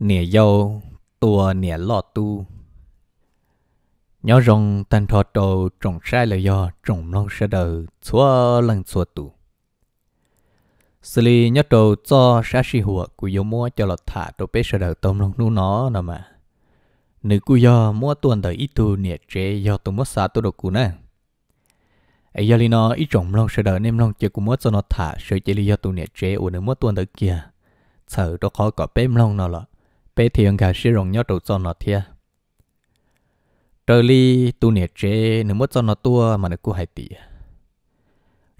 nè dâu tua nè tu nhớ rong tan thọ trầu trồng sai là do trồng non sẽ đời xóa lần xóa tù xử lý nhớ trầu cho sa si hùa của dâu cho lọt thả trầu bé sẽ đời tôm lòng nu nó nè mà nữ của do mua tuần đời tu nè chế do tôi mua xa tôi đồ của nè ấy giờ li nó ít trồng lòng nem lòng chơi của mua cho nó thả sợi chế li do tôi nè chế ủa nữ mua tuần đời kia sợ đó khó có bém lòng nó là bé thiền cả sử dụng nhau đầu cho nó thiệt trời li tu nè chế nếu muốn cho nó tua mà nó cũng hay tỉ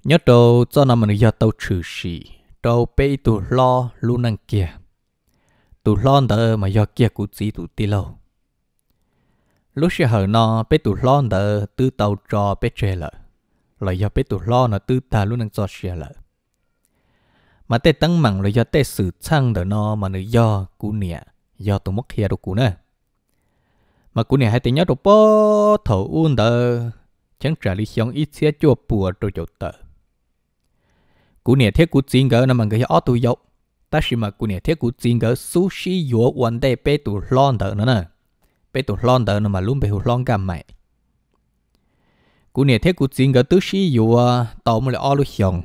nhớ đầu cho nó mà nó giờ tàu trừ sĩ đầu bé tu lo luôn năng kia tu lo đỡ mà giờ kia cũng chỉ tu tì lâu lúc xưa hở nó bé tu lo đỡ tư tàu trò bé chế lợ lại giờ bé tu lo nó tư ta luôn năng cho xe lợ mà tê tăng mặn là do tê sự chăng đỡ nó mà nó do cú nè do tụi mất hiền đồ cũ nè mà cũ này hai tiếng nhớ đồ bó thổ un đờ chẳng trả lý xong ít xe chua bùa đồ chỗ tờ cũ này thiết cũ chính gỡ nằm người ở tụi dục, ta chỉ mà cũ này thiết cũ chính gỡ sushi yo one day pe tụ lon đờ nữa nè pe tụ lon đờ nằm mà luôn pe hù lon cả mày cú nè thế cú xin gỡ tứ sĩ dù tàu mà là o lu hiong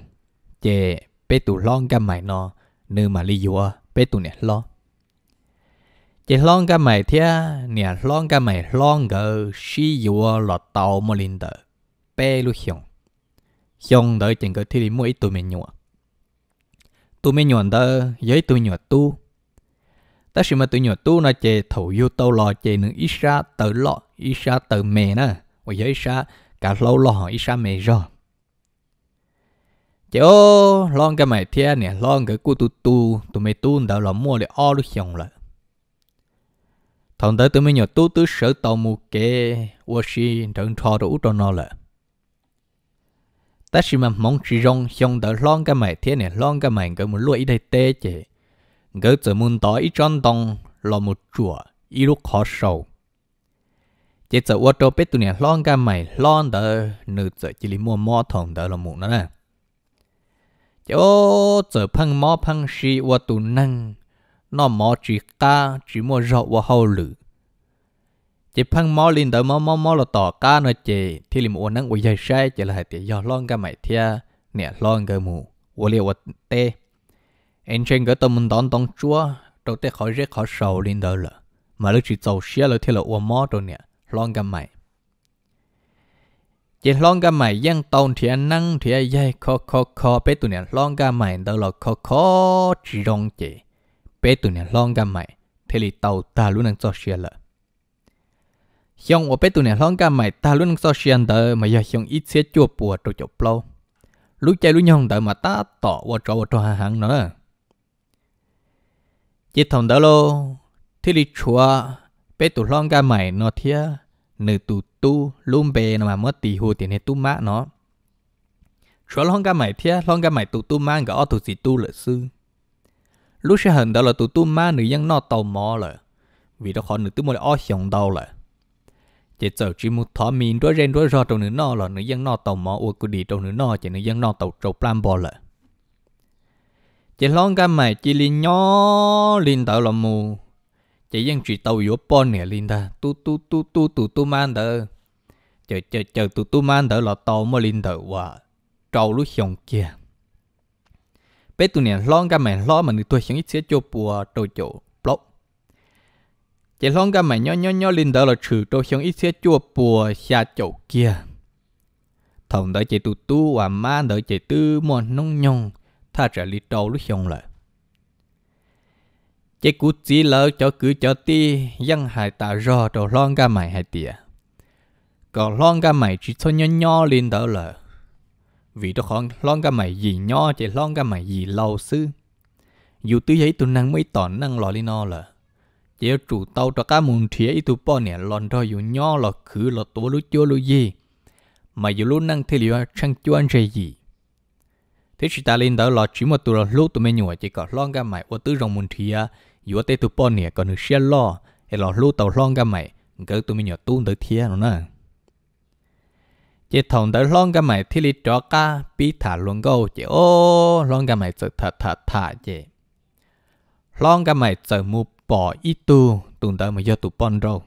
chè bé tụ lon gam mày nó nư mà li dù bé tụ nè lo chỉ long cái mày thia nè long cái mày long gờ xí dùa lọt tàu mò linh tờ bê lu hiong hiong đợi chừng cái thi ít tụi mình nhua tụi mình nhua đờ với tụi nhua tu ta chỉ mà tụi nhua tu nó chê thủ yêu tàu lọ chê nương ít xa tờ lọ ít xa tờ mẹ nè và với xa cả lâu lò ít ra mè rồi chỗ long cái mày thia nè long cái cu tu tu tụi mày tu đỡ lọ mua để o lu hiong lại thằng tới tôi mới nhờ tú tứ sở tàu mù kê ô xì trận trò đủ cho nó là. ta xì mà mong xì rong xong đỡ lon cái mày thế này lon cái mày cái một lúa ít đây tê chè gỡ từ muốn tỏ ít tròn tông lò một chùa ý lúc khó sầu chỉ giờ ô tô biết tụi này lon cái mày lon đỡ nửa giờ chỉ lấy mua mò thòng đỡ là mù nữa nè chỗ giờ phăng mò phăng xì ô tụ năng nó mò chỉ ca chỉ mua rau và hầu lử chỉ phăng mò lên tới mò mò mò là tỏ ca nó chè thì liền uốn năng của dây sai chỉ là hai tiếng giò lon cái mày thia nè lon cái mù uốn liều uốn tê anh trên cái tâm mình đón đón chúa đầu tiên khỏi rét khỏi sầu lên tới là mà lúc chỉ sầu xe là thì là uốn mò rồi nè lon cái mày chỉ lon cái mày giang tàu thì anh năng thì ai dây khó khó khó bé tụi nè lon cái mày tới là khó khó chỉ đông chè bé tụi nè long gà mày thế lì tàu ta luôn đang social. xe lợ xong ở bé tụi nè lon gà mày ta luôn đang cho xe mà giờ xong ít xe chua bùa tru chọc lâu lúc chạy lúc nhong đỡ mà ta tỏ vào trâu vào trâu hàng hàng nữa chỉ thằng đó lô thế lì chua bé tụi long gà mày nó thia nữ tụ tu luôn bè mà mất tì hù tiền hết tu má nó chúa long gà mày thia long gà mày tụ tu mang gõ tụ gì tu lợi sư lúc sẽ hận đó là tụi tôi má nữ dân nó tàu mò là vì đó khó nữ tôi một o xong đâu là chỉ sợ chỉ một thọ mình đối ren đối rò trong nữ nó là nữ dân nó tàu mò uổng cứ địa trong nữ nó chỉ nữ dân nó tàu trâu plan bò là chỉ lon cái mày chỉ li nhỏ liền tàu là mù chỉ dân chỉ tàu yếu bon nè liền ta tu tu tu tu tu tu man đó chờ chờ chờ tu tu man đó là tàu mà liền tàu và trâu lúc xong kia bé tụi nè lon ga mày lo mà người tôi chẳng ít xíu cho bùa đồ chỗ blog chỉ lon ga mày nhó nhó nhó lên đó là trừ tôi chẳng ít xíu cho bùa xa chỗ kia thằng đó chỉ tụt tu và ma đó chỉ tư mòn nông nhông tha trả lý đầu lúc xong lại chỉ cú chỉ lỡ cho cứ cho ti dân hải tà rò đồ lon ga mày hay tiệt, còn lon ga mày chỉ cho nhó nhó lên đó là vì tôi khó lon cái mày gì nho chỉ lon cái mày gì lâu sư dù tôi thấy tôi năng mấy tỏn năng lo lên nó là chỉ chủ tàu cho cá mùng thiế tôi bỏ nè lon rồi dù nho là khứ là tổ lú chua lú gì mà dù lú năng thì liệu chẳng chua anh gì thế chỉ ta lên đó là chỉ một tôi là lúc tôi mới nhủ chỉ có lon cái mày ô tư rồng mùng thiế dù tôi tôi bỏ nè còn được xe lo hay là lúc tàu lon cái mày cái tôi mới nhủ tu tới thiế nó nè chỉ thòng tới lon cái mày thì lý cho ca bị thả luôn câu chỉ ô lon cái mày sợ thả thả thả chỉ lon cái mày sợ mu bỏ ít tu tụi tới mà do tụi bon râu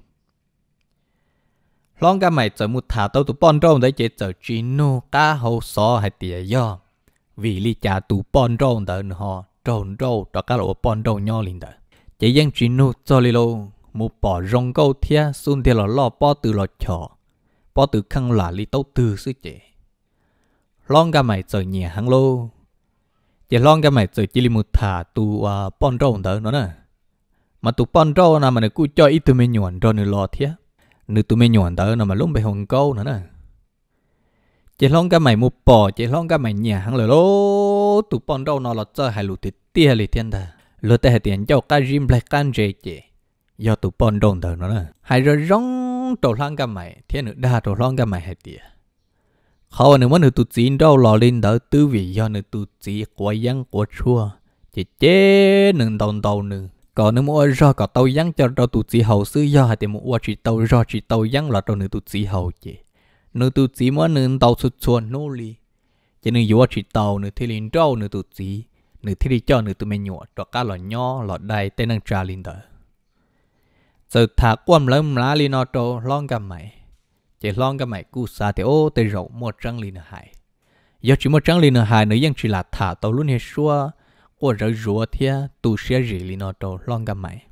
lon cái mày sợ mu thả tao tụi bon râu đấy chỉ sợ chỉ nu cá hồ so hay tỉa do vì lý cha tụi bon râu tới họ trồn râu cho cá lỗ bon râu nhau liền tới chỉ riêng chỉ nu cho lý lô mu bỏ rong câu thia xung thia lò lò bỏ từ lò chọ bỏ từ khăn là li tấu từ sư chế long ga mày trời nhẹ hàng lô chế long ga mày trời chỉ li một thả tu à pon rau đó nó nè mà tu pon rau nè mà nó cứ cho ít tụi mình nhọn rồi nó lo thiệt nữ tụi mình nhọn đó nè mà lúc bị hồng câu nữa nè chế long ga mày một bò chế long ga mày nhẹ hàng lô lô tu pon rau nó là chơi hai lụt thịt tia lì thiên đà lụt hai tiền cho cá rim lại can chế chế do tu pon rau đó nó nè hai rồi rong long trầu lang gam mày thiên nữ đa trầu long gam mày hết tiệt khó nữa muốn nữ tu chín đâu lò lên đỡ tư vị do nữ tu chín quá giang quá chua chỉ chế nữ đồng đầu nữ còn nếu mua do có tàu giăng cho tàu tu chỉ hậu sư do hay thì mua chỉ tàu do chỉ tàu giăng là tàu nữ tu chỉ hậu chị nữ tu chỉ muốn nữ tàu xuất chuồn nô li chỉ nữ vua chỉ tàu nữ thì liền trâu nữ tu chỉ nữ thì đi cho nữ tu mẹ nhọ cho cá lọ nho lọ đầy tên năng trà linh đời sự thả quan lâm lá li nó trô long gam mày chỉ long gam mày cú sa thì ô tê rậu một trăng li nở hại giờ chỉ một trăng li nở hại chỉ là thả tàu luôn hết xua của rỡ rùa thia tu xe rỉ li nó trô long gam mày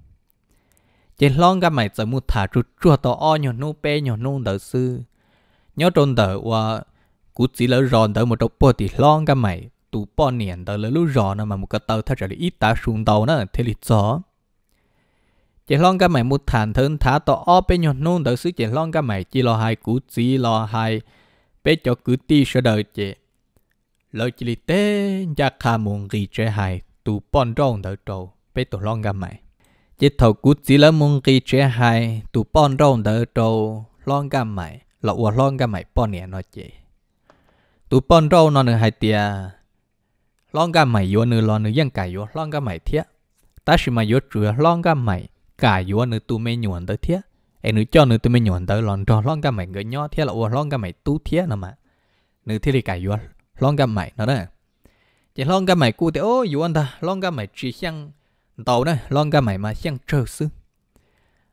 chỉ long gam mày giờ mu thả chút chua tàu o nhỏ nô pe nhỏ nô đỡ sư nhớ trôn đỡ qua cú chỉ lỡ ròn đỡ một trâu po thì long gam mày tu po niệm đỡ lỡ lú ròn mà một cái tàu thật là ít ta xuống tàu nữa thế là rõ chỉ long cái mày một thản thân thả to o bên nhon nôn tới sự chỉ long cái mày chỉ lo hai cú chỉ lo hai bé cho cứ ti sợ đời chị lời chỉ li tê cha khà muốn gì chơi hai tụ bọn rong tới trâu bé tụ long cái mày chỉ thầu cú chỉ là muốn gì chơi hai tụ bọn rong tới trâu long cái mày là uo long cái mày bọn nè nó chị tụ bọn rong nó nữa hai tia long cái mày vô nữa lo nữa dân cài vô long cái mày thiệt ta chỉ mà vô chữa long cái mày cả yếu nữa tu mê nhuận tới thiết em nữ cho nữ tu mê nhuận tới lòng tròn lòng cả mày người nhỏ thiết là ô lòng cả mày tu thiết nè mà nữ thiết thì cả yếu lòng cả mày nó đó chỉ lòng cả mày cu thì ô yếu anh ta lòng cả mày chỉ sang tàu nè lòng cả mày mà sang trơ sư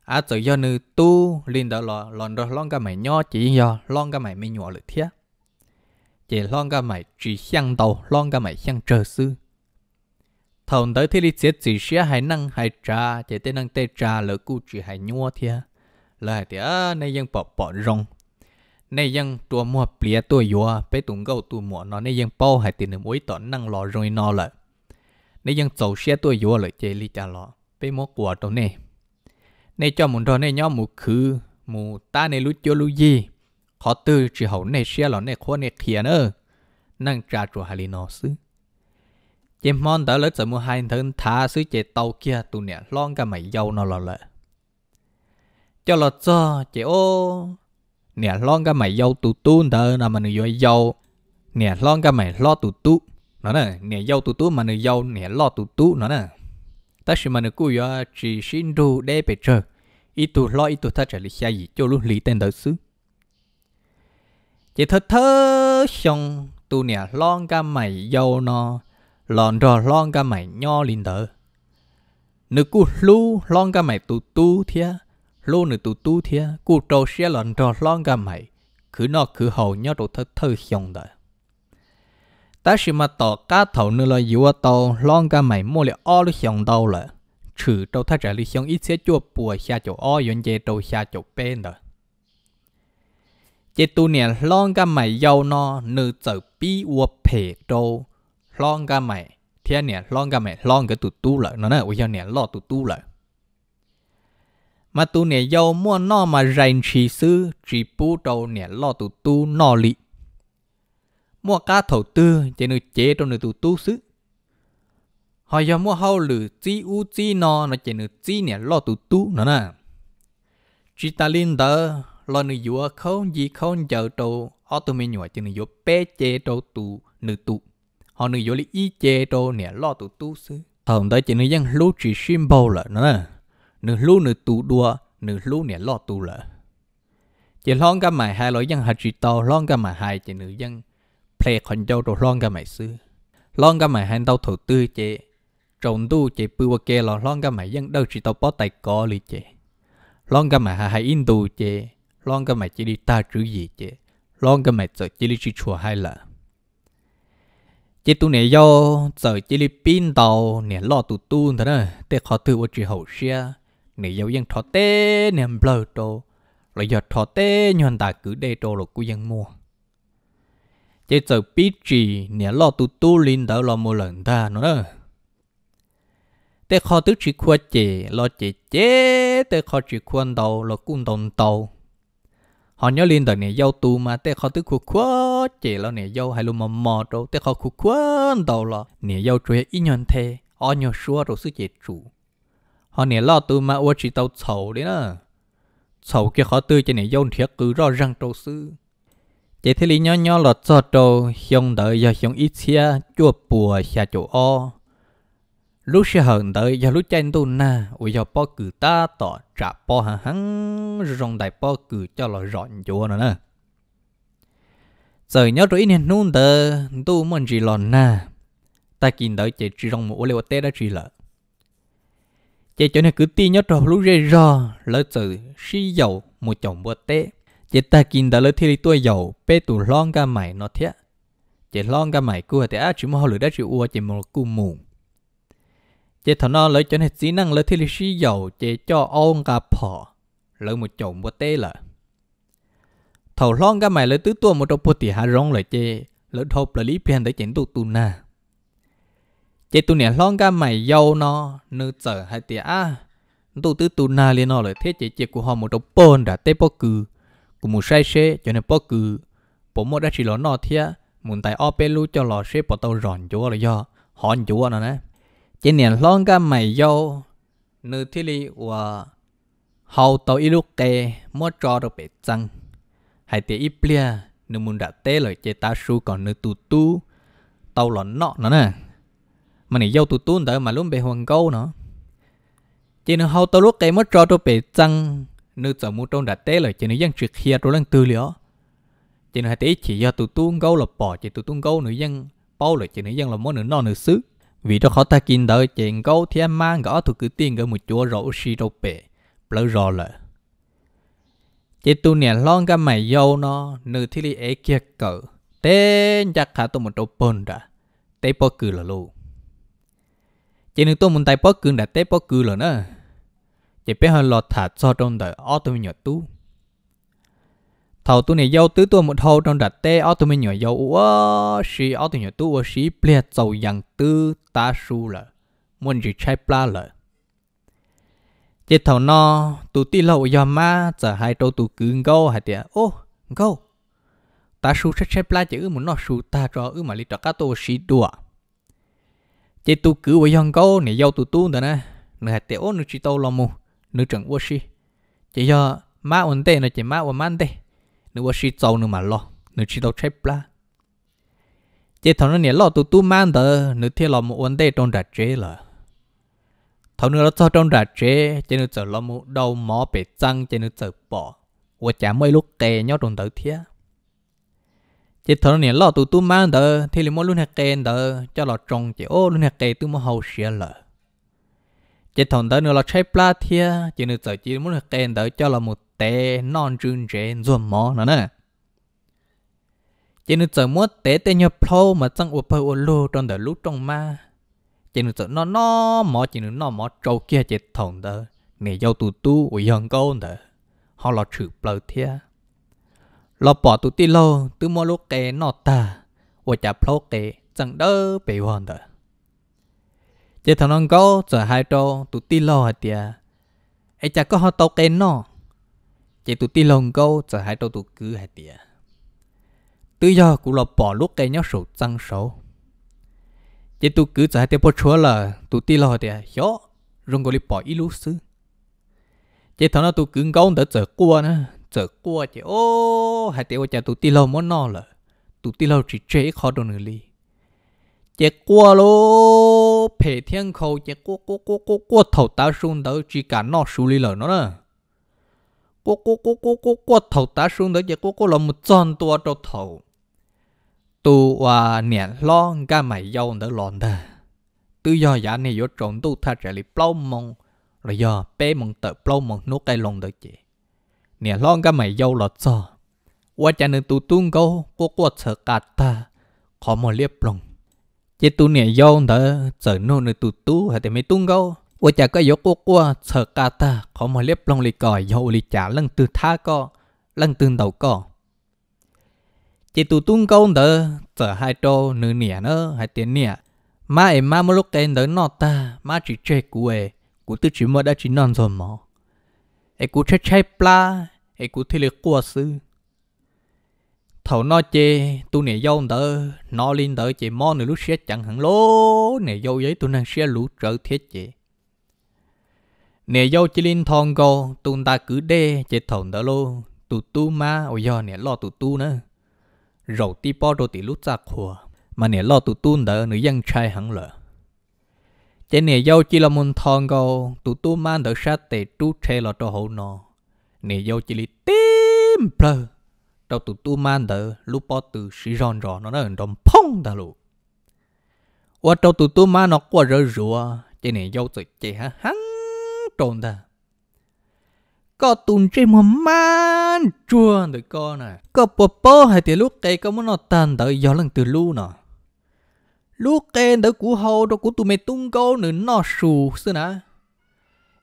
à tự do nữ tu liền tới lon lòng tròn lòng cả mày nhỏ chỉ do lòng cả mày mê nhuận được thiết chỉ lòng cả mày chỉ sang tàu lòng cả mày sang trơ sư thông tới thì đi chết chỉ xía hay năng hay trà chỉ tên năng tê trà lỡ cu chỉ hay nhua thia lỡ hay thia này dân bỏ bỏ rong này dân tua mua plea tua yua bé tụng gâu tu mua nó này dân bao hay tiền mũi tọn năng lò rồi nó lợ này dân tàu xía tua yua lỡ chơi li trà lọ bé mua quả tàu nè này cho muốn đó này nhóm mù khứ mù ta này lú cho lú gì khó tư chỉ hậu này xía lọ này khó này kia nữa năng trà chùa hà li nó xứ chỉ mong tới lớp mua hai thân thả sứ chế tàu kia tu nè lon cả mày dâu nó là lợ cho là cho chế ô nè lon cả mày dâu tu tu thơ là mà người dâu nè lon cả mày lo tu tu nó nè nè dâu tu tu mà người dâu nè lo tu tu nó nè ta chỉ mà người cú yo chỉ xin đủ để bề trời ít tu lo ít tu ta trở lại xe gì cho luôn lý tên tới xứ chế thật thơ xong tu nè lon cả mày dâu nó no lon trò lon ca mày nho linh tờ nữ cu lu lon ca mày tu tu thia lu nữ tu tu thia cu trâu xe lon trò lon ca mày cứ nọ cứ hầu nhớ đồ thơ thơ hiong đời ta chỉ mà tỏ cá thầu nữa là yếu tàu lon ca mày mua lại o lu hiong đâu là trừ trâu thay trả lu hiong ít xe chua bùa xa chỗ o yon dê trâu xa chỗ bên đời chế tu nè lon ca mày giàu nọ nữ trở bi uo phê trâu long ga mày thiên nè long ga mày long cái tụt tu lợi nó nè bây giờ nè lo tụt tu lợi mà tu nè dâu mua nó mà rèn chỉ sư chỉ pu đầu nè lo tụt tu nó lị mua cá thầu tư chỉ nữ chế trong nữ tụt tu sư họ giờ mua hậu lử chi u chi nó nó chỉ nữ chi nè lo tụt tu nó nè chỉ ta linh đó lo nữ dùa không gì không giờ đầu ở tụi mình nhồi chỉ nữ dùa bé chế đầu tu nữ tụt họ nữ dỗ lý y chê tô nè lo tụ tu sư hồng tới chỉ nữ dân lú chỉ sim bao lợ nữa nữ lú nữ tụ đua nữ lú nè lo tụ lợ chỉ lon cả mày hai lối dân hạt chỉ tàu lon cả mày hai chỉ nữ dân ple còn châu đồ lon cả mày sư lon cả mày hai tàu thổ tư chê trồng tu chê bưu kê lò lon cả mày dân đâu chỉ tàu bó tay có lì chê lon cả mày hai hai in tu chê lon cả mày chỉ đi ta chữ gì chê lon cả mày sợ chỉ đi chỉ chùa hai lợ chỉ tu này do giờ Philippines tàu nè lo tu tu thế đó tê khó tu ở chỉ hậu xe nè do dân thọ tê nè bờ đồ rồi giờ thọ tê nhon ta cứ đê đồ rồi cứ dân mua chỉ giờ pin chỉ nè lo tu tu linh đó lo mua lần ta nữa đó tê khó tu chỉ khoa chỉ lo chỉ chế tê khó chỉ khoan tàu lo cung đồng tàu họ nhớ liên tờ này dâu tu mà tê khó tức khu khó chỉ là này dâu hay luôn mà mò đâu tê khó khu khó đầu lo, này dâu chuối ít nhân thế họ nhớ xua rồi sư chế chủ họ này lo tu mà ua chỉ tàu sầu đấy nè sầu kia khó tư trên này dâu thiệt cứ rõ răng trâu sư chỉ thế lý nhỏ nhỏ là cho trâu hiong đợi giờ hiong ít xe chua bùa xa chỗ o lúc sẽ hận tới giờ lúc chen tu na u giờ po cử ta tỏ trả po hàng hăng, rong đại po cử cho lo rọn chỗ nữa nè giờ nhớ rồi nên nôn tờ tu mình chỉ lo na ta kinh tới chỉ chỉ rong một leo tê đã chỉ lợ chỉ cho nên cứ ti nhớ rồi lúc rơi ro lỡ từ xí dầu một chồng bữa tê chỉ ta kinh tới lỡ thi tôi dầu bê tủ lon ca mày nó thiết chỉ lon ca mày cua thì á chỉ mua lửa đã chỉ ua chỉ một cua mùng chế thằng nó lấy cho nên chỉ năng lấy thi lý sĩ dầu chế cho ông gặp phò lấy một chồng bữa tê là thầu lon gà mày lấy tứ tua một độc bữa tỉ hà rong lại chế lấy thộp là lý phiền để chỉnh tụ tụ na chế tụ nè lon gà mày dâu nó nữ trở hai tỉ à tụ tứ tụ na liền nó lại thế chế chế của họ một độc bồn đã tê bó cừ của một sai xe cho nên bó cừ bố một đã chỉ lỏ nó thia muốn tại ope lu cho lò xe bỏ tàu ròn chúa là do họ chúa nó nè 今年龙个没有，你这里我好多一路给莫找到别脏，还得一边你们 đã té lời chế ta su còn nữ tu tu tàu lọn nọ nữa mà này dâu tu tu tới mà luôn bị hoàng câu nữa chế nữ hậu tàu lúc cái mất cho tôi bị chăng nữ sợ mu trong đã té lời chế nữ dân trực kia tôi đang tư liệu chế nữ hãy tế chỉ do tu tu câu là bỏ chế tu tu câu nữ dân bao lời chế nữ dân là món nữ nọ nữ xứ vì cho khó ta kinh đợi chuyện câu thì em mang gõ thuộc cứ tiền gỡ một chúa rổ xì rổ bể lỡ rò lỡ Chế tu nè lon cái mày dâu nó nữ thì li ấy kia cỡ tên chắc khá tu một chỗ bồn ra tế bó cừ là lù Chế nữ tu muốn tay bó cừ đã tế bó cừ là nữa chế bé hơn lọt thả cho trong đời ô tu nhỏ tu thầu tu này dâu tứ tu một thâu trong đặt tê ở tu mình nhỏ dâu ủa xí ở tu nhỏ tu ủa xí ple dầu dặn tư ta su là muốn gì chai pla lợ chế thầu no tu ti lậu giờ ma giờ hai trâu tu cứ gâu hai tiệt ô gâu ta su sẽ chai pla chữ muốn nó su ta cho ư mà li cho cá tu xí đùa chế tu cứ với dặn gâu này dâu tu tu nữa nè nửa hai tiệt ô nửa chỉ tàu lo mù nửa chẳng ủa xí chế giờ má ổn tê nửa chỉ má ổn man tê nếu mà chỉ trâu nữa mà lo nếu chỉ đâu chết bla, chế thằng nó nhảy lo tụ tụ mang tờ nếu thiên lo một vấn đề trong đặt chế là thằng nó cho trong đặt chế chế nó chờ lo một đầu mỏ bể trăng chế nó chờ bỏ và chả mấy lúc kè nhau trong tờ thiên chế thằng nó nhảy lo tụ tụ mang tờ thì là mỗi lúc hạt kề tờ cho lo trồng chế ô lúc hạt kè tụ một hậu xia là chế thằng đó nữa là chết bla thiên chế nó chờ chỉ muốn hạt kè tờ cho là một tế non trưng chế ruộng mỏ nữa nè chỉ nên chờ mua tế tế nhập pro mà chẳng upa u lu trong đời lúc trong ma chỉ nên chờ nó nó mỏ chỉ nên nó mỏ trâu kia chết thòng đó nè dâu tu tu ủy hằng câu đó họ lo chữ bờ thia lo bỏ tu ti lô tu mua lô kê nọ ta và chả pro kê chẳng đỡ bị hoàn đó chỉ thằng non câu chờ hai trâu tu ti lô hai tia ấy chả có họ tàu kề nọ? chỉ tụi tì lồng câu giờ hai đầu tụi cứ hai tiệt tự do cũng là bỏ lúc cái nhau sầu tăng sầu chỉ tụi cứ giờ hai tiệt bỏ chúa là tụi tì lo tiệt hiểu rung gọi bỏ ít lúc xứ chỉ thằng nào tụi cứ câu đỡ giờ cua nữa giờ cua chỉ ô hai tía cha tụi tì lo muốn no là tụi tì lo chỉ chế khó đồ nữa li chỉ cua lô phê thiên khâu chỉ cua cua cua cua cua thầu ta xuống đỡ chỉ cả nó xử lý lợ nó nữa cô cô cô cô cô cô thầu ta xuống đó chứ cô cô làm một tròn tua trâu thầu tu à nè lo ga mày dâu đỡ lòn đó tư do giả này vô trộn tu tha trả li plau mong rồi do bé mong tờ plau mong nốt cái lòn đỡ chứ nè lo ga mày dâu lọt cho qua cha nên tu tuôn câu cô cô sợ cả ta khó mà liếp lòng chứ tu nè dâu đỡ sợ nô nên tu tu hay thì mấy tuôn câu 我家个有哥哥扯嘎达，可莫列龙里个有里家楞 từ tha 个楞 từ đầu 个。chỉ tụ tung câu đỡ trở hai trâu nửa nẻ nữa hai tiếng nẻ mà em mà một lúc cái đỡ nọ ta mà chỉ chơi cú ấy cú tự chỉ đã chỉ non rồi mà ấy cú chơi chơi pla ấy cú thì quá sư thầu nó chê tụ nẻ dâu đỡ nó lên đỡ chỉ mò nửa lúc xe chẳng hẳn lố nẻ dâu giấy tụ năng xe lũ trở thiết chị nè yo chỉ linh thong go tụn ta cứ đê chế thòng đó lô tụ tu ma ôi yo nè lo tu tu nữa rầu ti po đồ ti lút ra khua mà nè lo tu tu đỡ nữ dân trai hẳn lợ chế nè yo chỉ là môn thong go tu tu ma đỡ sát tệ tu tre lo cho hậu nò nè yo chỉ li tim plơ đâu tu tu ma đỡ lúc po từ sĩ ròn rò nó nó đom phong ta lụ qua đâu tu tu ma nó qua rơ rùa chế nè yo tự chế hả hắn trồn ta có tùn chê một man chua đời co nè có bò bò hay thì lúc cây có muốn nó tàn đợi gió lần từ lu nè lúc cây đỡ cú hầu đó cú tụi mày tung câu nữa nó sù xưa nè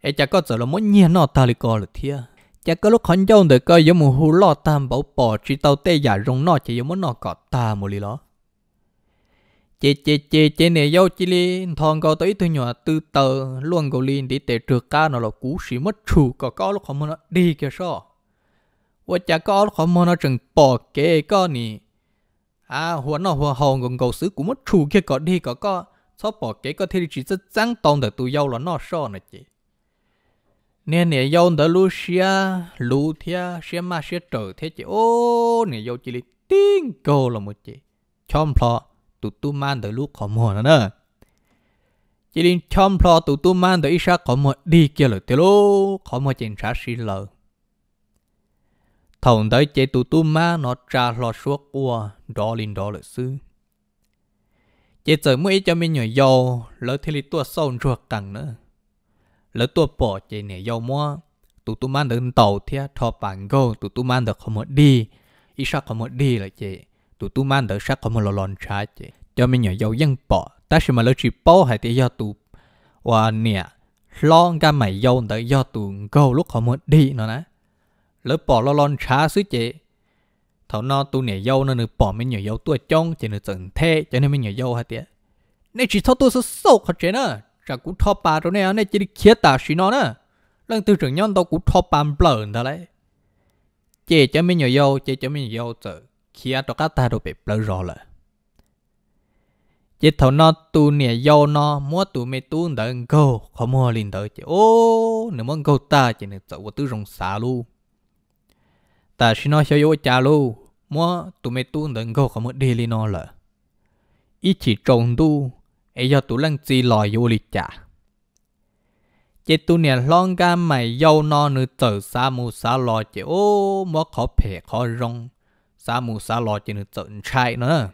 ấy chả có giờ là muốn nhiên nó ta lại co được thia chả có lúc hắn dâu đời coi giống mù hú lo tam bảo bỏ chỉ tao tê giả rong nó chỉ giống muốn nó cọt ta một lý lo chị chị chị chị nè yêu chị li thằng cậu tới tôi nhỏ từ tờ luôn cậu li đi tệ trượt ca nó là cú sĩ mất chủ có có lúc không muốn nó đi kia sao và chả có lúc không muốn nó chừng bỏ kế có nè à huấn nó huấn hồng còn cậu xứ cú mất chủ kia có đi có có sao bỏ kế có thể chỉ rất trắng tông được tôi yêu là nó sao nè chị nên nè yêu đỡ lu xia lu thia xia ma xia trở thế chị ô nè yêu chị li tiếng cô là một chị chom plot tụ tu man tới lúc có mùa nữa chỉ đến chom plo tụ tu man tới isa có mùa đi kia rồi tiêu lô có trên sát xí lờ thầu tới chế tụ tu ma nó trả lo suốt qua đó liền đó lợi sư chế giờ mới cho mình nhỏ giàu lỡ thì lì tua sâu cẳng nữa lỡ tua bỏ chế nè giàu mua tụ tu man đến tàu thia thọ bản go tụ tu man được không một đi ít sao không một đi là chế tụ tu man đỡ sắc có một lò lòn trái cho mình nhỏ dầu dân bỏ ta sẽ mà lỡ chỉ hay thì do tụ và nè lo cái mày dầu đỡ do tụ câu lúc họ muốn đi nó nè lỡ bỏ lò lòn trái xứ chứ thảo nó nè dâu nó nữa bỏ mình nhỏ dâu tua trong chỉ nữa tận thế cho nên mình nhỏ dâu hay tiếc nên chỉ thao tu số sâu khó nữa chả cũng thọ bà rồi nè nên chỉ đi khía tà xí nó nữa lần từ trường nhân tao cũng thọ bà bờ đó đấy chế cho mình nhỏ dâu chế cho mình nhỏ dâu tự kia cho các ta đồ bị bơ rõ lợ chỉ thầu nó tu nè do nó mua tu mê tu đỡ câu không mua liền đỡ chỉ ô nếu muốn câu ta chỉ nên 走我都用啥路但是那小有家路 mua tu mê tu đỡ câu không mua đi liền nó lợ ít chỉ trồng tu ấy do tu lăng gì lòi vô lịch trả chỉ tu nè lon ga mày dâu nó nữa trở xa mù xa lò chỉ ô mua khó phê khó rong sa mù sa lo chỉ được tận chạy nữa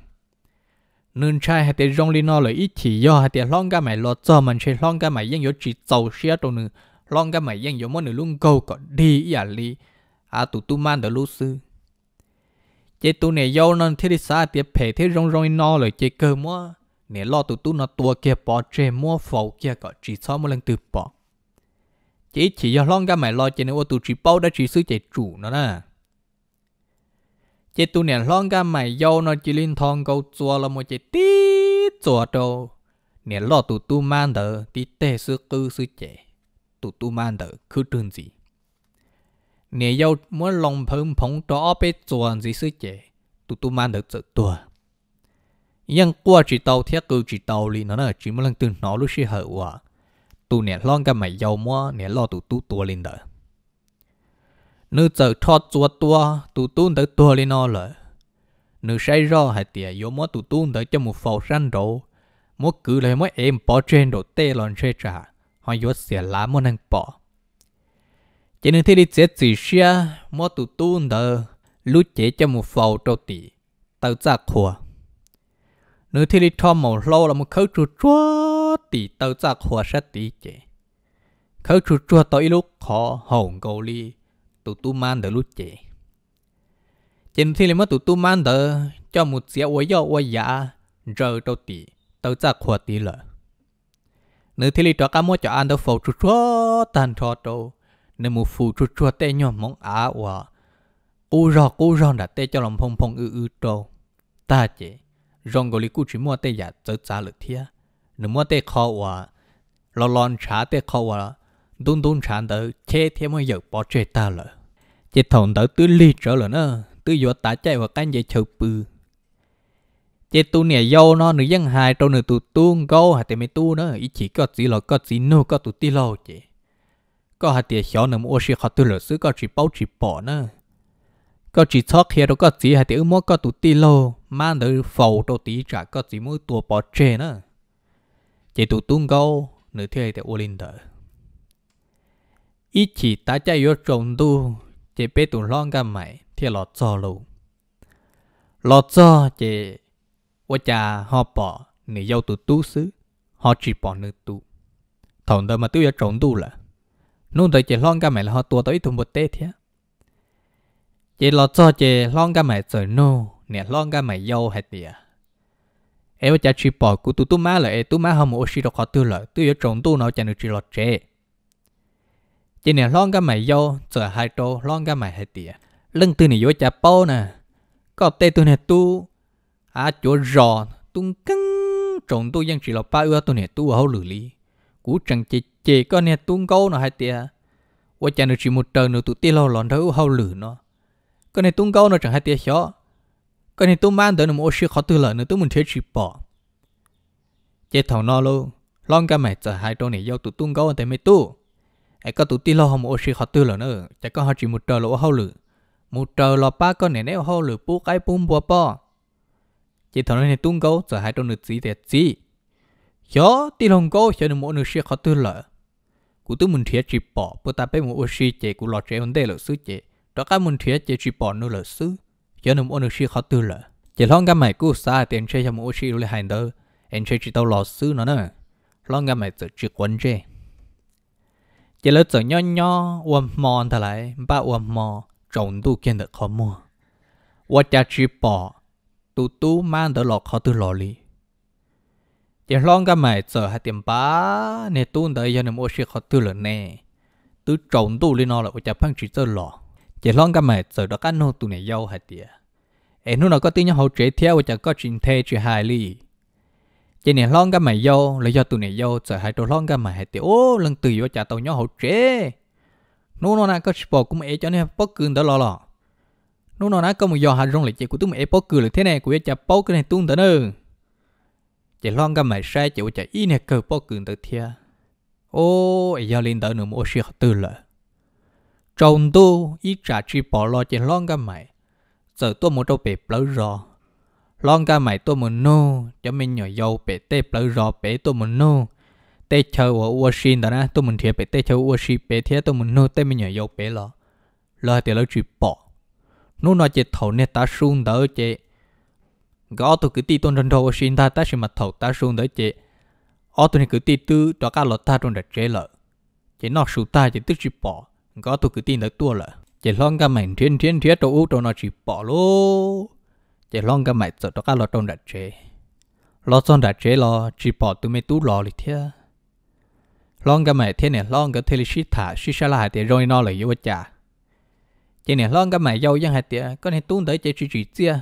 nên chạy hay tiền rong li nó lời ít chỉ do hay tiền long cái mày lo cho mình chơi long cái mày ยัง có chỉ tàu xe đâu nữa long cái mày ยัง có món nữa luôn câu có đi à li à tụ tu man đó lu sư chế tu này dâu non thế đi xa tiền phê thế rong rong nó lời chế cơ mua nè lo tụ tu nó tua kia bỏ chê mua phẩu kia có chỉ cho một lần từ bỏ chỉ chỉ do long cái mày lo cho nên ô tụ chỉ bao đã chỉ sư chạy chủ nó nè chị tu nè lon ga mày dâu nó chỉ linh thong câu chùa là một chị tí chùa đồ nè lo tu tu man đỡ tí tê sư cư sư chế, tu tu man đỡ cứ trường gì nè dâu muốn lòng phơm phóng đó bê chùa gì sư chế, tu tu man đỡ tự tùa nhưng qua chỉ tàu thiết cư chỉ tàu li nó là chỉ muốn lần từ nó lúc xí hở quả tu nè lon ga mày dâu mua nè lo tu tu tua linh đỡ nữ giờ cho chua tua tụ tuôn tới tua lên nó rồi nữ say ro hay tiề vô mỗi tụ tuôn tới cho một phò răn đồ mỗi cứ lấy mỗi em bỏ trên đồ tê lon chơi trả họ vô xẻ lá mỗi năng bỏ chỉ nên thấy đi chết gì xia mỗi tụ tuôn tới lúc chế cho một phò trâu tỉ tàu ra khua nữ thấy đi cho màu lâu là một khẩu chua chua tỉ tàu ra khua sẽ tỉ chế khẩu chua chua tới lúc khó hồng cầu ly tụi tu man đỡ lúc chị trên thì lấy mất tụi tu man đỡ cho một xe ôi do ôi dạ rờ đâu tỉ tớ ra khóa tỉ lợ nữ thì lấy cho cá mua cho anh đâu phô chút chúa tàn cho đâu nếu một phụ chút chúa tê nhỏ mong á hòa cú rò cú rò đã tê cho lòng phong phong ư ư đâu ta chế, rong gọi lý cú chỉ mua tê giả tớ ra lực thia nếu mua tê khó hòa lo lon trả tê khó hòa tung tung sản tớ chê thêm một giờ bỏ chơi ta lỡ chế thòng tớ tứ lì trở lỡ nữa tứ vừa tá chạy vào canh dễ chụp bự chế tu nè dâu nó nữ dân hài trâu nữ tu tu gâu hạt tiền mấy tu nữa ý chỉ có gì lo có gì nô có tu ti lo chế có hạt tiền xóa nằm mua xe khó tu lỡ xứ có chỉ bao chỉ bỏ nữa có chỉ thoát kia đâu có gì hạt tiền mua có tu ti lo mang đỡ phầu trâu tí trả có gì mua tua bỏ chê nữa chế tu tu gâu nữ thuê thì ô linh đỡ ít chỉ ta chạy yếu trồng tu chỉ biết tụng long cả mày thì lọt cho luôn lọt cho chỉ ở cha họ bỏ nữ yêu tụ tu xứ họ chỉ bỏ nữ tu thằng đó mà tôi yếu trồng tu là nung tới chỉ long cả mày là họ tua tới thùng bột tê thế chỉ lọt cho chỉ long cả mày rồi nô nè long cả mày yêu hết đi à em cha chỉ bỏ cụ tụ tu má là tu má họ mua xí khó tu là tôi yếu trồng tu nó cha nữ chỉ lọt trẻ chỉ nè lon cái mày vô giờ hai tô lon cái mày hai tỉa lưng từ này vô chả bao nè có tê từ này tu à chỗ rò tung cứng trộn tu dân chỉ là ba ưa tu này tu hậu lử lý cú chẳng chỉ chỉ có nè tung câu nó hai tỉa ủa chả nữa chỉ một trời nữa tụ tê lo lòn đâu hậu lử nó có này tung câu nó chẳng hai tỉa xó có này tung mang tới nó mua sữa khó tư lợn, nữa tôi mình thế chỉ bỏ chế thằng nó luôn lon cái mày giờ hai tô này vô tụ tung câu thì mới tu ai có tụt ti lo họ mua xì họ tư lỡ nữa chắc có họ chỉ một trời lỗ hao lử một trời lọ ba có nè nè hao lử bú cái bún bùa bò chỉ thằng này tung gấu giờ hai trong nước gì thì gì chó ti lồng gấu chỉ được mỗi nước xì họ tư lỡ cú tôi mình thiệt chỉ bỏ bữa ta bé mua xì chế, cú lọ chạy vấn đề lỡ xứ chế. đó cái mình thiệt chế chỉ bỏ nữa lỡ xứ chỉ được mỗi nước xì họ tư lỡ chỉ lo cái mày cú xa tiền chơi cho mua xì rồi hai đứa anh chơi chỉ tao lọ xứ nó nữa lo cái mày chỉ quấn chế chỉ lỡ chở nho nho uầm mòn thà lại ba uầm mò trồng tu kiên được khó mua và cha chỉ bỏ tu tu mang đỡ lọ khó tu lọ li chỉ lon cái mày chở hai tiệm ba, nè tu đợi cho nên mua xe khó tu lần nè tu trồng tu lên nó là cha phăng chỉ chở lọ chỉ long cái mày chở đó cái nô tu này giàu hai tiệm em nó có tiếng nhau hậu chế theo và chả có trình thế chỉ hai li chị này lon cái mày vô lấy do tụi này vô sợ hai trâu lon cái mày hai tiểu ô lần từ vô trả tàu nhỏ hậu chế nô nô na có sport cũng ế cho nên bóc cương đó lo lo nô nô na có một giò hạt rong lịch chỉ của tụi mày bóc cương là thế này của cha bóc cái này tung tới nữa chị lon cái mày sai chỉ của trả y này cờ bóc cương tới thia ô giờ lên tới nữa một chuyện từ lợi trong tu y trả chi bỏ lo chị lon cái mày giờ tôi một trâu bẹp lỡ rồi lon ca mày tôi muốn nô cho mình nhỏ dâu bé tê plơ rò bé tôi muốn nô tê chờ ở Washington đó na tôi muốn thiệt bé tê chờ Washington bé thiệt tôi muốn nô tê mình nhỏ dâu bé lo lo thì lo chịu bỏ nó nói chỉ thầu nè ta xuống đỡ chị gõ tôi cứ ti tôn trên thầu xin ta ta sẽ mặt thầu ta xuống đỡ chị ở tôi cứ ti tư cho các lọt ta trong đặt chế lợ chỉ nó sụt ta chỉ tức chịu bỏ gõ tôi cứ ti đỡ tua lợ chỉ lon ca mày thiên thiên thiệt tôi út tôi nó chịu bỏ luôn chỉ long cái mày sợ đó cả lo trong đặt chế lo trong đặt chế lo chỉ bỏ tụi mày tú lo lịch thế long cái mày thế này long cái thế lịch shit thả shit xả lại thì rồi nó lại yêu chả chỉ này long cái mày giàu dân hai tiệt có này tuôn tới chế chỉ chỉ chia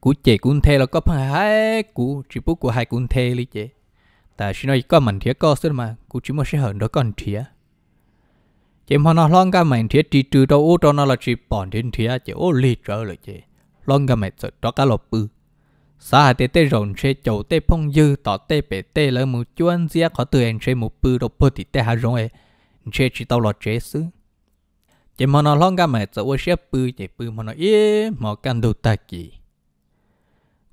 cú chế cún thế là có phải hai cú chỉ bút của hai cún thế lý chế ta chỉ nói có mình thế có xưa mà cú chỉ muốn sẽ hơn đó còn thế chỉ mà nó long cái mày thế chỉ trừ đâu ô cho nó là chỉ bỏ đến thế chỉ ô lì trở lại chế lo ngầm mẹ sợ đó cả lộp bư xã hà tế tế rộng xe chầu tế phong dư tỏ tế bể tế lỡ mù chuan zia khó từ anh xe mù bư đọc bơ thì tế hà rộng ấy xe chỉ tao lọt chế xứ chỉ mà nó lo ngầm mẹ sợ ô xe bư chỉ bư mà nó yê mà căn đồ ta kì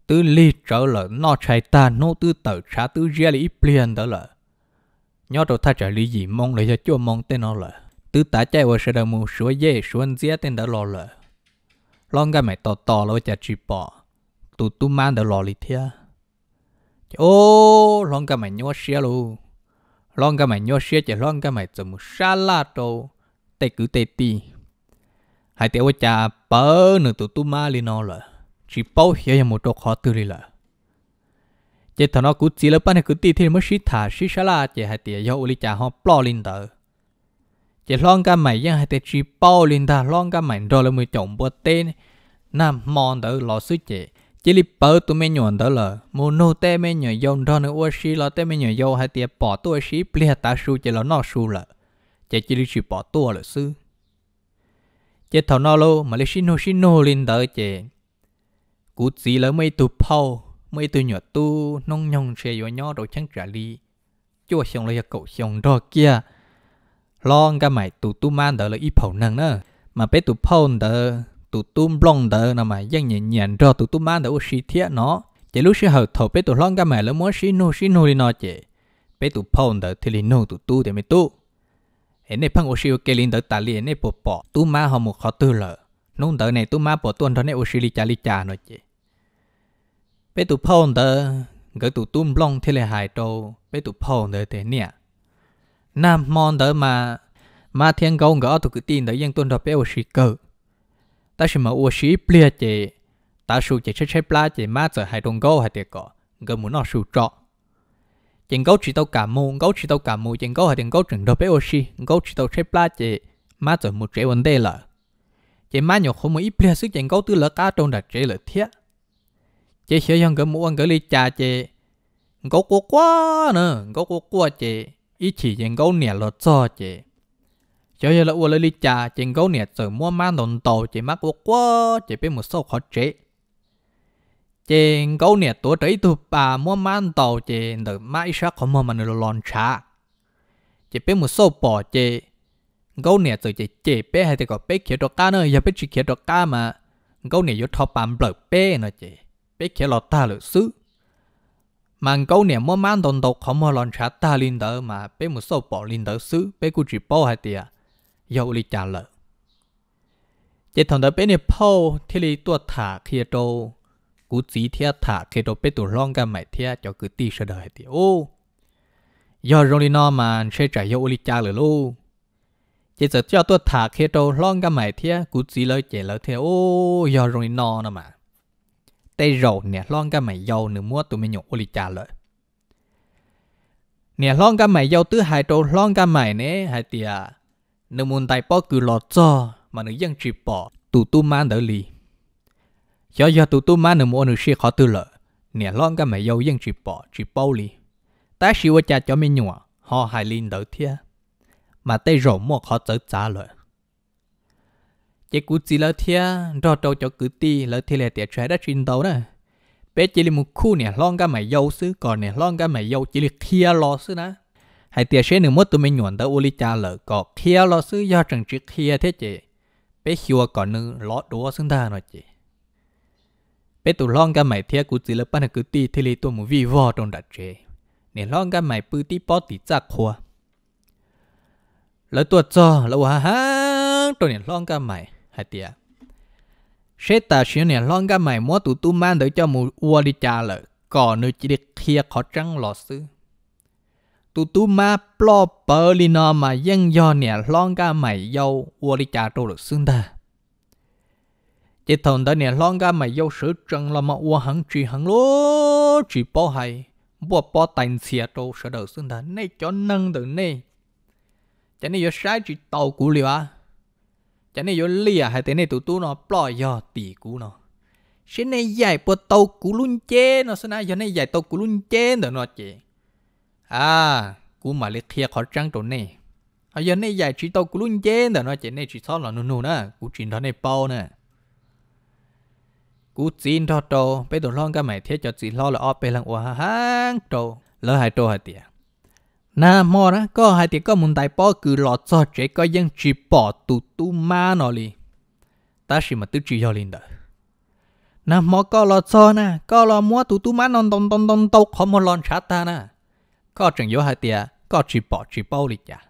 tư li trở lỡ nó chạy ta nô tư tờ trả tư dìa lý pliên đó lỡ nhớ đồ ta trả lý gì mong lấy cho chua mong tên nó lỡ tư tả chạy ô xe đầu mù số dê số anh tên đó lọ lỡ long cái mày to to lo chả chỉ bỏ tụ tụ mang được lò lì thia ô long cái mày nhớ xia luôn long cái mày nhớ xia chỉ long cái mày chấm sa la tô tê cứ tê ti hai tiêu cha bớ nửa tụ tụ ma li nó rồi chỉ bao hiểu một chỗ khó tư li rồi chỉ thằng nó cứ chỉ là bán cứ ti thì mới xí thả xí sa la chỉ hai tiêu yêu li cha họ bỏ lên tới chỉ lon cá mày nhưng hai tay chỉ bao lên ta lon cá mày rồi là mới chọn bữa tên nam mòn tới lò suy chỉ chỉ li bơ tụi mình nhọn tới là mua nô tê mình nhọn dòng đó nữa ua xí là tê mình nhọn dâu hai tay bỏ tua xí bia ta su chỉ là nó su là chỉ chỉ li chỉ bỏ tua là sư chỉ thầu nó lô mà li xí nô xí nô lên là mấy tụ phao mấy tụ nhọn tu nông nhông xe vô nhỏ đồ chẳng trả li chúa xong là cậu xong đó kia lo cái mày tụ tụ man đó là ít phẩu năng nữa mà bé tụ phẩu đó tụ tụ blong đó là mà dân nhận nhận tụ tụ man đó xí thiết nó chỉ lúc xí hậu thầu bé tụ lo cái mày là muốn xí nô xí nô đi nó chỉ bé tụ phẩu đó thì liền nô tụ tụ thì mới tụ em này phăng oxy cái liền đó ta liền này bỏ bỏ tụ ma họ một khó tư lợ nông đó này tụ ma bỏ tuần đó này oxy li cha li cha nó bé tụ phẩu đó cái tụ tụ blong thì là hại trâu bé tụ phẩu đó thì nè nam mòn tới mà mà thiên công ngỡ tụ cái tin tới dân tuân đó bé sĩ cơ ta chỉ mà ô sĩ bia chế ta sụ chế chế chế bla chế má giờ hai đồng gấu hai tiền cỏ gần muốn nó sụ trọ chèn gấu chỉ tao cả mù gấu chỉ tao cả mù chèn gấu hai tiền gấu chừng đó bé sĩ gấu chỉ tao chế bla chế má giờ một chế vấn đề là chế má nhỏ không một ít bia sức chèn gấu tư lỡ cá trong đặt chế lỡ thiết chế hiểu dân gần muốn gần ly cha chế gấu quá quá nữa gấu quá quá chế ít chỉ chèn gấu nè lọt cho chị cho giờ là uo lấy trà chèn gấu nè rồi mua má nồn tàu chị mắc uo quá chị biết một số khó chế chèn gấu nè tuổi trí tụ bà mua má nồn tàu chị đợi má ít sắc không mua mà nó lon cha, chị biết một số bỏ chị gấu nè rồi chị chị bé hay thì có bé kia đó cá nữa giờ bé chỉ kia đó cá mà gấu nè vô thọ bàn bờ bé nữa chị bé kia lọt ta lửa xứ mà câu niệm mua mang đồng độc không mua lon trả ta linh tử mà bé một số bỏ linh tử xứ bé cũng chỉ bỏ hai tia dầu li trả lời chỉ thằng đó bé này phô thì li tua thả kia đâu cú chỉ thia thả kia đâu bé tụi lon cái mày thia cho cứ tì sơ đời hai tia ô giờ rồi li nó mà sẽ trả dầu li trả lời luôn chỉ sợ cho tua thả kia đâu lon cái mày thia cú chỉ lời chỉ lời thia ô giờ rồi nó nè mà tay rầu nè lon cái mày dâu nửa mua tụi mình nhổ ô lì trà lợi nè mày dâu tứ hai trâu lon cái mày nè hai tia nửa muốn tay bỏ cứ lọt cho mà nửa dân chỉ bỏ tụ tu man đỡ lì do do tụ tu man nửa mua nửa xe khó tư lợi nè lon cái mày dâu dân chỉ bỏ chỉ bao lì ta xíu cha cho mình nhổ họ hai lì đỡ thia mà tay rầu mua khó tới trả lợi เจกุจิละเทียรอโตจกุตีละเทเลเตียชดชินโตนะเปจิลิมุคู่เนี่ยล่องกันใหม่ยาซื้อก่อนเนี่ยล่องกันใหม่ยาจิลิเคียรอซื้อนะ ให้เตียเชนหนึ่งมดตัวไม่หนวนแต่อุลิจารเลยก็เคียรอซื้อยอดจังจิเคียเทเจเปหัวก่อนหนึ่งรอดัวซึ่งไดาหน่อยจีเปตุล่องกันใหม่เทียกุจิละปั้นกุตีเทลีตัวมุวีวอตรงดัดเจเนี่ยล่องกันใหม่ปืตีปอติจักหัว แล้วตัวจอแล้วว่าตัวเนี่ยล่องกันใหม่ hay tiệt sẽ ta xíu nè lon cái mày mua tụ tu man để cho mù uo đi cha lợ còn nơi chỉ được kia khó trăng lọ sư tụ tu ma plo bờ li nó mà dân do nè lon cái mày dâu uo đi cha trâu được xương ta chỉ thằng đó nè lon cái mày dâu sửa trăng là mà uo hẳn chỉ hẳn lố chỉ bỏ hay bỏ bỏ tành xìa trâu sửa đầu xương ta nay cho nâng được nay cho nên giờ sai chỉ tàu cũ liệu à จะนี่ยเลียให้เตนี่ตูตุ้เนาะปล่อยยอตีกูเนาะฉันีนใหญ่ปวดเตากูลุ่นเจเนาะสนะยันีนใหญ่เตากูลุ่นเจเดี๋ยวเนาะเจอ่ากูมาเล็กเคลียขอจังตัวนี่เอายันีนใหญ่ชีเตากูลุ่นเจเดี๋ยวเนาะเจในชีซ้อนหลอนู่นูนะกูจีนทอในเป้านะกูจีนทอโตไปตัวร้องก็หม่เทียจะจีนล้อลวออไปลังอัวห้างโตแล้วหายโตหายเตีย na mò đó có hai tiếng có muốn tại bỏ cứ lo cho chế có dân chỉ bỏ tụ tu ma nó li ta chỉ mà tự chỉ cho linh đó na mò có lo cho na có lo mua tụ tu ma non ton ton ton to, không một lon chát ta na có chẳng yếu hai tiếng có chỉ bỏ chỉ bao li chả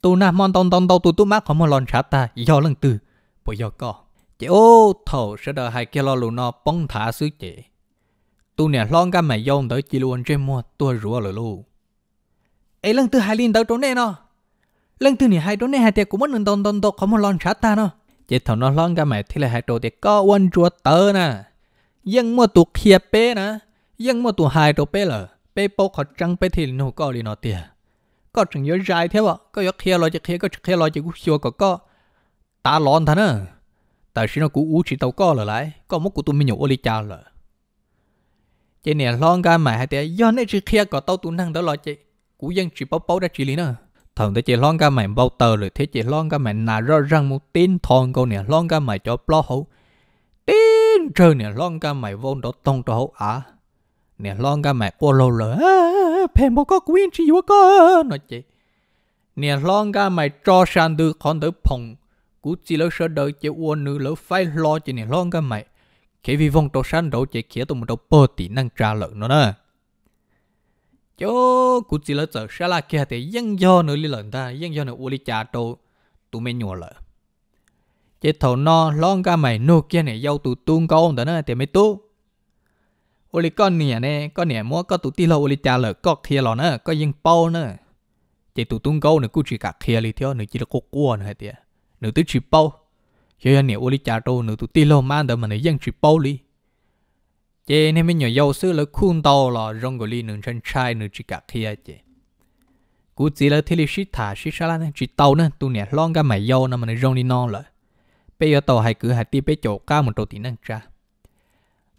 tu na mò ton ton to tụ tu ma không một lon chát ta do lần từ bởi do có chế ô thầu sẽ đợi hai kia lo lù nó bông thả xứ chế tu nè lon cái mày yông tới chỉ luôn trên mua tua rùa lù lù ấy lần thứ hai liên đầu trốn này nó lần thứ này hai trốn này hai tiệc cũng mất nên tôn tôn tôn không một lon sát ta nó chết thằng nó lon cả mày thì là hai trốn tiệc có quân chúa tớ nè dân mua tụ kia bé nè dân mua tụ hai trốn bé lờ bé bố khó trăng bé thì nó có đi nó tiệc có chừng nhớ dài thế vợ có nhớ kia lo chỉ kia có kia lo chỉ cũng chưa có có ta lon thằng nữa tại sao nó cũ u chỉ tàu có là lại có một cụ tụi mình nhổ oli cha lờ, chị nè lon ga mày hai tia do nãy trước kia có tàu tụi năng đó lo chị cú dân chỉ bao bao đã chỉ lý nè thằng tới chị lon cả mày bao tờ rồi thế chị lon cả mày nà rõ răng một tin thon câu nè lon cả mày cho lo hậu tin trời nè lon cả mày vô đó tông cho hậu à nè lon cả mày ô lâu rồi phèn bao có quyên chỉ vô có nói chị nè lon cả mày cho sàn từ con tới phòng cú chỉ lỡ sợ đời chị uôn nữ lỡ phải lo chị nè lon cả mày khi vì vong tổ sàn đầu chỉ kia tụi mình đầu bơ tí năng trả lợi nó nè cho cụ chỉ là sợ sẽ là kia thì dân do nữa lý lần ta dân do nữa u lý trả đồ tụi mình nhổ lợ chế thầu no lon ca mày nô kia này dâu tụi tuôn câu ông đó nữa thì mới tu u lý con nè nè con nè mua có tụi ti lâu u lý trả lợ có kia lò nữa có dân bao nữa chế tụi tuôn câu nữa cụ chỉ cả kia lý theo nữa chỉ là cô cua nữa thì nữa tứ chỉ bao chế nè u lý trả đồ nữa tụi ti lâu mang đó mà nữa dân chỉ bao lý chế nên mình nhỏ dâu sư là khuôn tàu là rong gọi li nương chân chai nương chì cả kia chị cú chỉ là thế li sĩ thả sĩ sa lan chì tàu nè tu nè lon cái mày dâu nằm mà rong đi non rồi bây giờ tàu hai cứ hai ti bé chỗ cao một đầu tí nâng tra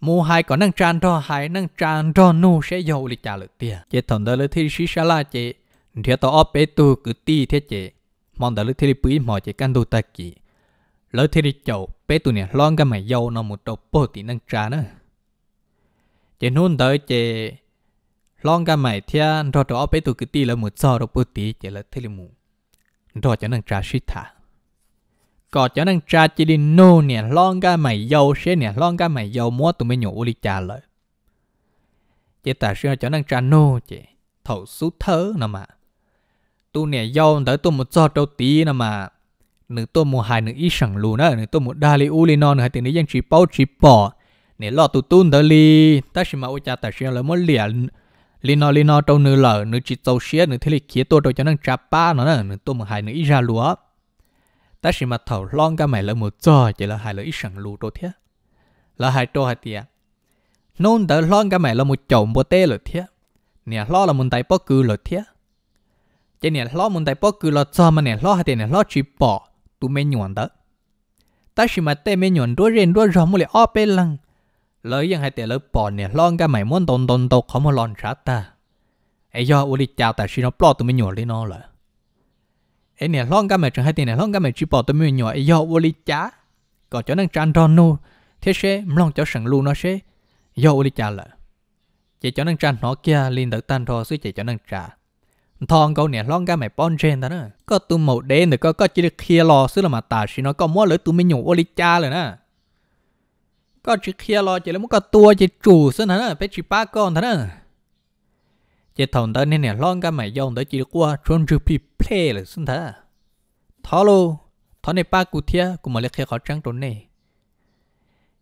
mua hai có nâng tràn cho hai nâng tràn cho nô sẽ dâu li trả lực tiền chị thằng đó là thế sĩ sa lan chị thì tàu ở bé tu cứ tì thế chế, mong đó là thế li bưởi mò chế căn đồ ta kỹ lỡ thế li chậu bé tu nè lon cái mày dâu nó một đầu bồ tí nâng tra nữa chỉ nôn tới chỉ long cái mày thia rồi đó bé tụi cái tì là một giờ rồi bữa tì chỉ là thế là mù rồi cho nên trà suy thả có cho nên trà chỉ đi nô nè long cái mày dâu xe nè long cái mày dâu múa tụi mới nhổ đi trà lời chỉ ta sẽ cho nên trà nô chỉ thầu sú thớ nè mà tụi nè dâu tới tụi một giờ đầu tí nè mà nữ tôi một hai nữ ý sẵn lù nữa nữ tôi một đa li u non nữa thì nữ dân chỉ bao nè lo tụt tun tới li ta chỉ mau ôi cha ta chỉ là muốn liền liền nó liền nó trâu nửa lở nửa chỉ tàu xe nửa thế lực kia tôi đâu cho nên chả ba nó nè nửa tôi mà hai nửa ít ra lúa ta chỉ mà thầu lon cái mày là một giờ chỉ là hai lửa ít sẵn lúa tôi thế là hai tôi hai tiệt nôn tới lon cái mày là một chồng bò tê lửa thế nè lo là muốn tay bó cừ lửa thế chỉ nè lo muốn tay bó cừ là cho mà nè lo hại tiệt nè lo chỉ bỏ tụi mày nhọn đó ta chỉ mà tê mày nhọn đuôi rèn đuôi rồng một lệ óp bên lăng lời yang hai tệ lỡ bỏ nè lon cái mày muốn tôn tôn tộc không mà lon ta ấy do uli chào ta xin nó bỏ tụi mình nhỏ lên nó là ấy nè lon cái mày chẳng hai tiền nè lon cái mày chỉ bỏ tụi mình nhỏ ấy do uli có cho năng trăn tròn thế sẽ lon cho sẵn lu nó sẽ do uli chá là chỉ cho năng trăn nó kia liền tự tan thôi chứ năng trả thong câu nè lon cái mày bon trên ta có tụi màu đen rồi có có chỉ kia lò xứ là mà ta nó có mua lỡ tụi mình nhỏ uli chá rồi nè ก็จิเคียรอจิแล้วมันก็ตัวจิจูซะนะไปจิป้าก่อนท่านะจิถอนตอนนี้เนี่ยร้องกันใหม่ยองเดี๋ยวจิกว่าชวนจูพี่เพลย์เลยซึ่งท่าทอโลทอนในป้ากูเทียกูมาเล็กเคียขอจังตรงนี้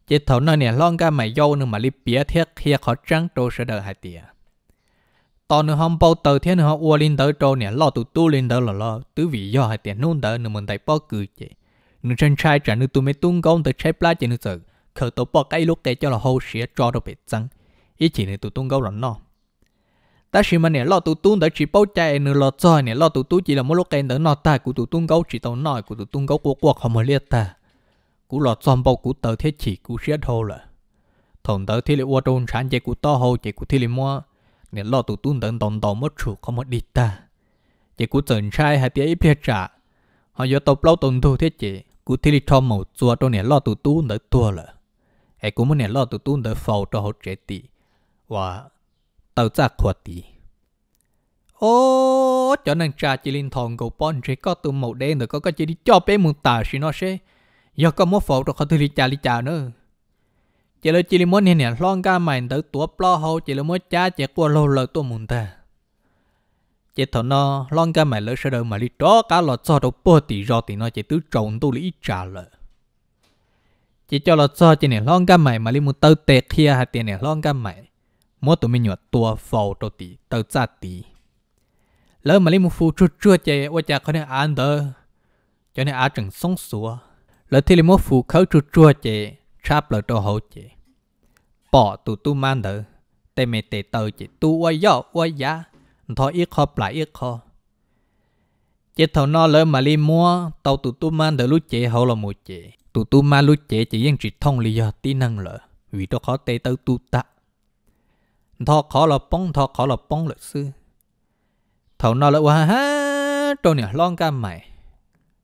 จิถอนเนี่ยร้องกันใหม่ยองหนึ่งมาลิเปียเทียเคียขอจังโตเสดหายเตียตอนนึงห้องเป่าเตอเทียนึงห้องอัวลินเตอโตเนี่ยล่อตุ้ตู้ลินเตอหล่อล่อตื้อวีย่อหายเตียนู่นเตอหนึ่งมันไต่ป้อกือเจหนึ่งเชนชายจากหนึ่งตุ้ไม่ตุ้งกงเตอใช้ปลาเจหนึ่งเตอ khởi tố bỏ cái lúc cái cho là hậu sẽ cho đâu bị chăng ý chỉ này tụi tung gấu rắn nó ta chỉ mà nè lo tụi tung đã chỉ bao chạy nửa lo chơi nè lo tụi tung chỉ là một lúc cái nữa nó ta của tụi tung gấu chỉ tao nói của tụi tung gấu của quốc không mới liệt ta cú lo chọn bao cú tờ thiết chỉ cú sẽ thô là thằng tờ thiết là ô trôn sản chế của to hậu chế của thiết là mua nè lo tụi tung tận đồng đồng mất chủ không mất đi ta Chế của trần trai hay tiếng ít biết trả họ giờ tao lâu tuần thu thiết chế, cú thế là cho màu chua trôn nẻ lo tụi tung đỡ tua là ai cũng muốn lo tụt tuôn đời phò cho họ trẻ tì và tàu ra khỏi tì ô cho nên cha chỉ linh thòng cầu bon chỉ có tụi màu đen nữa có cái chỉ đi cho bé muốn tà xí nó sẽ giờ có muốn phò cho họ thử đi cha đi cha nữa chỉ là chỉ linh muốn hiện hiện loan ca mày tới tua plo hậu chỉ là muốn cha chỉ qua lâu lâu tụi muốn ta chỉ thọ nó loan ga mày lỡ sẽ đâu mà đi cho cả lọ cho đâu bớt thì rò thì nó chỉ tứ trồng tu lý trả lợi จีเจ้าเราจอจีเนี่ยล้องกันใหม่มาลิมุเตอเตะเทียฮะเตียเนี่ยล้องกันใหม่มัวตัวมีหนวดตัวโฟตัวตีเตอจ้าตีแล้วมาลิมุฟูชุดจุดเจว่าจะเขาเนี่ยอ่านเดอเจ้าเนี่ยอ่านจึงสงสัวแล้วที่ลิมุฟูเขาชุดจุดเจชาบเลยตัวเขาเจปอตัวตู้มันเดอแต่ไม่เตเตอเจตัวว่าย่อว่ายาทออีกคอปลายอีกคอเจเท่านอเลยมาลิมัวเตาตัวตู้มันเดอรู้เจเขาละมูเจ tụ tu ma lu chế chỉ yang chỉ thông lý do tí năng lợ vì đó khó tế tới tu ta thọ khó là bông thọ khó là bông lợi sư thầu nó là hoa ha trâu nè lon ca mày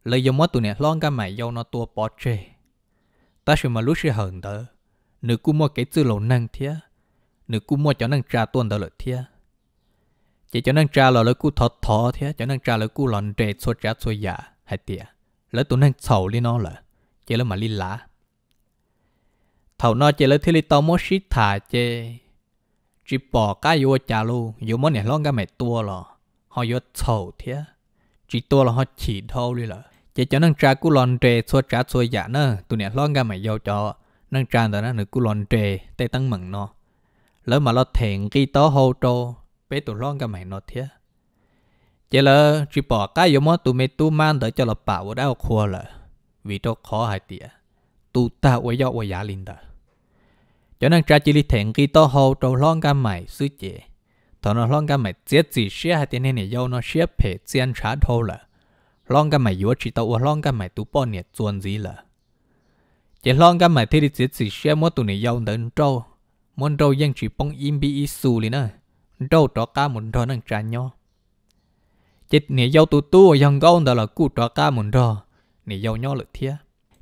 lấy dòng mất tụ nè lon ca mày dâu nó tua bỏ chê ta sẽ mà lúc sẽ hờn đỡ nữ cú mua cái tư lộ năng thía nữ cú mua cho năng trà tuần đỡ lợi thía chỉ cho năng trà là lợi cú thọ thọ thía cho năng trà lợi cú lòn trề xua trà xua giả hay tiệt lấy tụ năng sầu lý nó là เจลมาลินละเท่านอเจลทีลิตอมชิตาเจจีปอก้ายัวจาลูโยมันเนี่ยร้องกันไม่ตัวหรอเขายศโฉเทียจีตัวเราเขาฉีดเท่าเลยเหรอเจจะนั่งจากุลอนเตสวดจัดสวยะยาเนอะตัวเนี่ยร้องกันไม่ยาวจอ นั่งจานแต่นั้นหนึ่งกุลอนเตเตตั้งมังนเนาะ แล้วมาเราเถงกีโตโฮโตเปตัวร้องกันไม่นอเทียเจลจีปอก้ายมอตัวเมตุมันเดี๋ยวจะเราป่าวได้เอาครัวเลย vì tôi khó hai tía tu ta quay do quay giả linh đó cho nên cha chỉ đi thèn khi tôi hậu trâu lon cam mày sư chế thọ nó lon cam mày chết gì xé hai tía này do nó xé phe xiên trả thô là lon cam mày yếu chỉ tao lon cam mày tu bỏ nhiệt chuồn gì là chỉ lon cam mày thì đi chết gì xé mỗi tu này do đến trâu muốn trâu dân chỉ bông im bi ít xù liền nữa trâu trọ cá muốn trâu năng trả nhau chết này do tu tu dân con đó là cụ trọ cá muốn trâu nì dâu nhó lực thia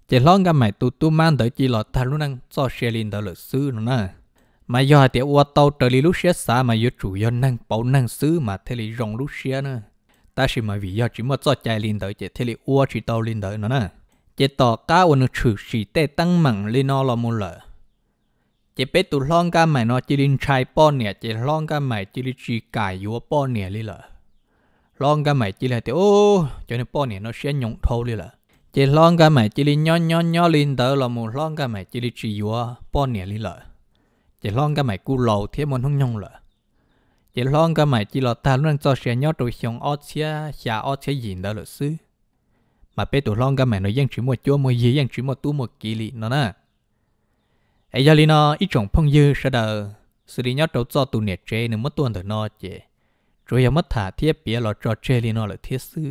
chỉ lo ngắm mày tu tu mang tới chỉ là ta lúc năng cho xe linh tới lực sư nó nè mà do tiệt qua tàu trời lý lúc xe xa mà do chủ do năng bảo năng sư mà thế lý rong lúc xe nữa ta chỉ mà vì do chỉ mà cho chạy linh tới chỉ thế lý qua chỉ tàu linh tới nó nè chỉ tỏ cá ôn trừ chỉ tê tăng mặn lên nó là một lợ chỉ biết tụ lon cá mày nó chỉ linh trai pon nè chỉ lon cá mày chỉ linh chỉ cài yếu pon nè lý lợ lon cá mày chỉ là tiểu cho nên pon nè nó sẽ nhộng thâu lý lợ chỉ lon cái mày chỉ li nhon nhon nhon lên tới là một lon cái mày chỉ li chỉ vừa bao nhiêu li lợ chỉ lon cái mày cú lầu thế môn không nhung lợ chỉ lon cái mày chỉ là ta luôn cho xe nhon rồi xong ót xe xả ót xe gì đó là xứ mà bé tụi lon cái mày nó giang chỉ một chỗ một gì giang chỉ một tu một kỳ li nó nè ấy giờ li nó ít trồng phong dư sẽ đờ sự đi nhon trâu cho tụi nè chơi nên mất tuần thở nó chơi rồi mất thả thiết bia là trò chơi li nó là thiết xứ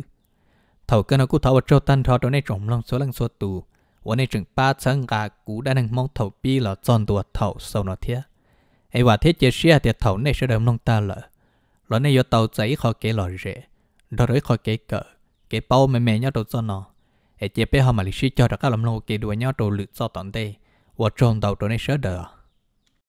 thầu cái nó cú thầu ở chỗ tân thọ chỗ này trồng lòng số lăng số tù ở này chừng ba chân gà cú đã đang mong thầu bi là tròn tù thầu sâu nó thiết ấy và thiết chế xe thì thầu này sẽ đầm lòng ta lỡ lỡ này do tàu giấy khó kế lò rễ đó rồi khó kế cỡ kế bao mẹ mẹ nhau đầu cho nó ấy chế bé họ mà lịch cho đó các lòng lâu kế đuổi nhau đầu lựa cho tận đây và tròn đầu chỗ này sẽ đỡ